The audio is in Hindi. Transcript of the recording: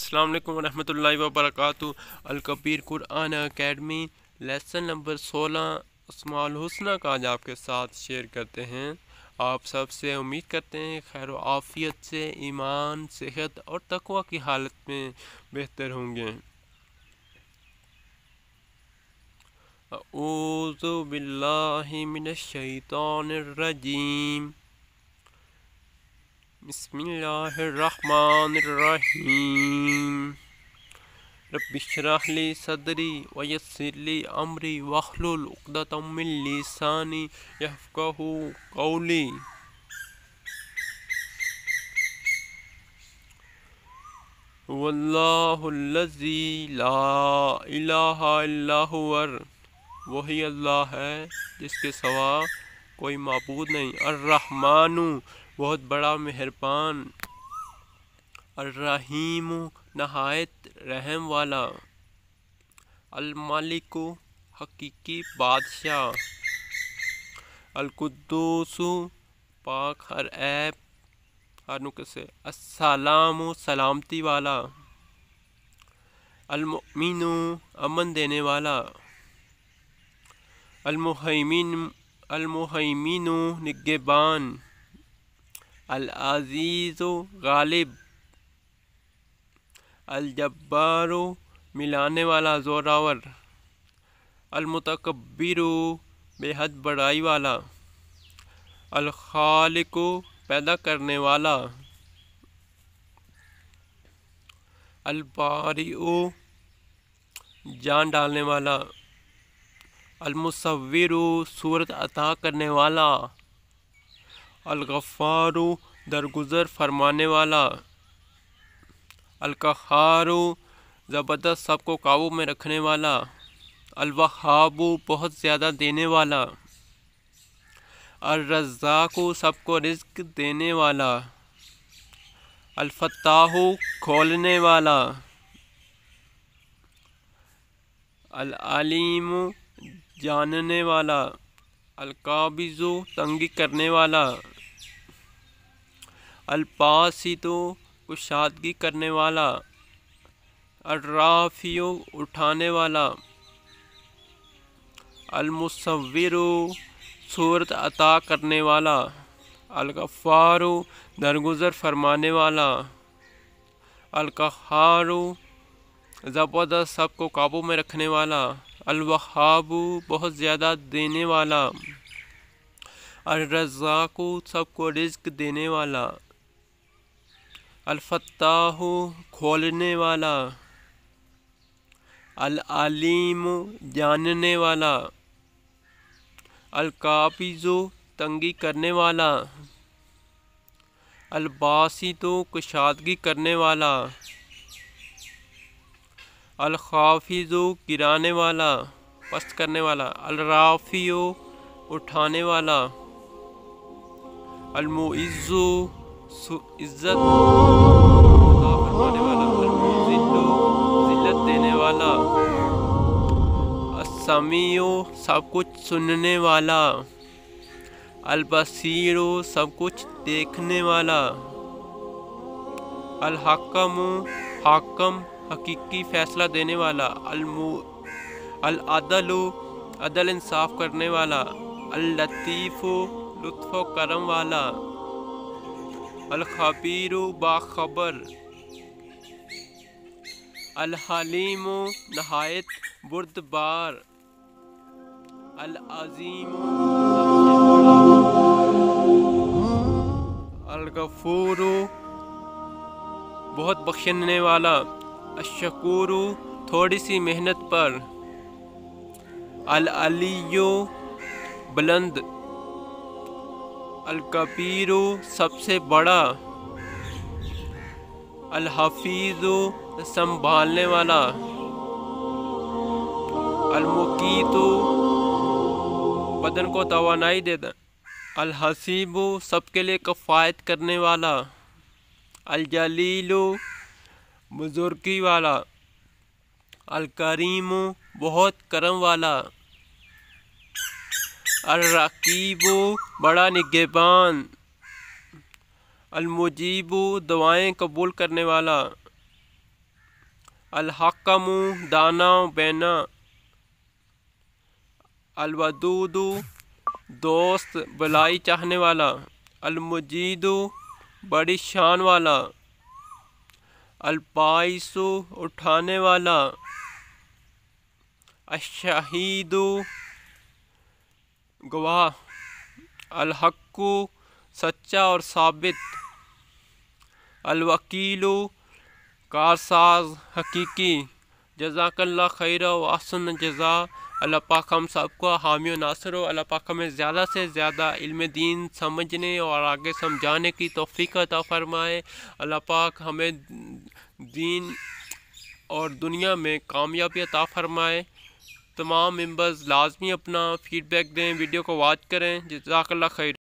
अल्लाम वरहमल वबरक अलकबीर कुरान अकेडमी लेसन नंबर सोलह असमाल हसना का आज आपके साथ शेयर करते हैं आप सबसे उम्मीद करते हैं खैर आफियत से ईमान सेहत और तकवा की हालत में बेहतर होंगे रजीम बसमीम रबिशराह ली सदरी वयसरली अमरी वखलुलदातमिलसानी यफ़ू कौली वल्लाजी ला इलाहा वही अल्लाह है जिसके सवा कोई मबूद नहीं अर्रहमानु बहुत बड़ा मेहरबान अर्रहीम नहायत रहम वाला अलमालिक हकीकी बादशाह अलकुद्दूस पाक हर ऐप हर नुकसे असलाम सलामती वाला अलमिन अमन देने वाला अलमुहमिन अलमहमिन निगबान अलआज़ीज़ गालिब अलजब्बार मिलाने वाला ज़ोरावर अलमतकबरु बेहद बड़ाई वाला अलखालिक पैदा करने वाला अलबारी जान डालने वाला अलमुसविर सूरत अता करने वाला अलगफ़ार दरगुजर फरमाने वाला अलकहार ज़बरदस्त सबको काबू में रखने वाला अलवहाब बहुत ज़्यादा देने वाला अलरजाक सबको रिज्क देने वाला अलफताह खोलने वाला अलालीम जानने वाला अलकाबिज़ो तंगी करने वाला तो कुशादगी करने वाला अर्राफियो उठाने वाला अलमुसविरो सूरत अता करने वाला अलगफ़ारो दरगुजर फरमाने वाला अलकहारो ज़बरदस्त सबको काबू में रखने वाला अलवहाब बहुत ज़्यादा देने वाला अर्रज़ाक सबको रिज्क देने वाला अलफताह खोलने वाला अलालीम जानने वाला अलकापिज़ो तंगी करने वाला अलबासी तो कुशादगी करने वाला अलखाफिज़ो गिराने वाला पस्त करने वाला अलराफियो उठाने वाला अलमोइज़ो इज़्ज़त समीओ देने वाला सब कुछ सुनने वाला अलबसीरो सब कुछ देखने वाला अलहकम हाकम हकीकी फ़ैसला देने वाला अल अदल अदल इंसाफ करने वाला अल अल्लतीफ़ लुत्फ़ करम वाला अल अलखबीर बाखबर अल अलहलीम नहायत बुर्दबार अल अजीम अल अलगफूर बहुत बख्शने वाला अशकुरु थोड़ी सी मेहनत पर अल अलियो बुलंद अलकबीर सबसे बड़ा अलहफीज़ संभालने वाला अलमुकीत बदन को तोानाई देता अलहसीब सबके लिए कफ़ायत करने वाला अलजलील बुजुर्गी वाला अलकरीम बहुत करम वाला अलरकीब बड़ा निगेबान अलमुजीब दवाएं कबूल करने वाला अलहकम दाना बैना अलवदूद दोस्त भलाई चाहने वाला अलमुजीद बड़ी शान वाला अल्पाइसो उठाने वाला अशहीदु गवाह अलहक्कु सच्चा और साबित अलवकीलु कारसाज हकीकी जजाकल्ला खैर वासन जजा अल्लाह पाक हम सबको हामी व नासर हो अल्लाह पाक हमें ज़्यादा से ज़्यादा इल्म दीन समझने और आगे समझाने की तोफ़ी अता फ़रमाए अल्लाह पाक हमें दीन और दुनिया में कामयाबी अता फ़रमाए तमाम मेम्बर्स लाजमी अपना फ़ीडबैक दें वीडियो को वाच करें जजाकल्ला खैर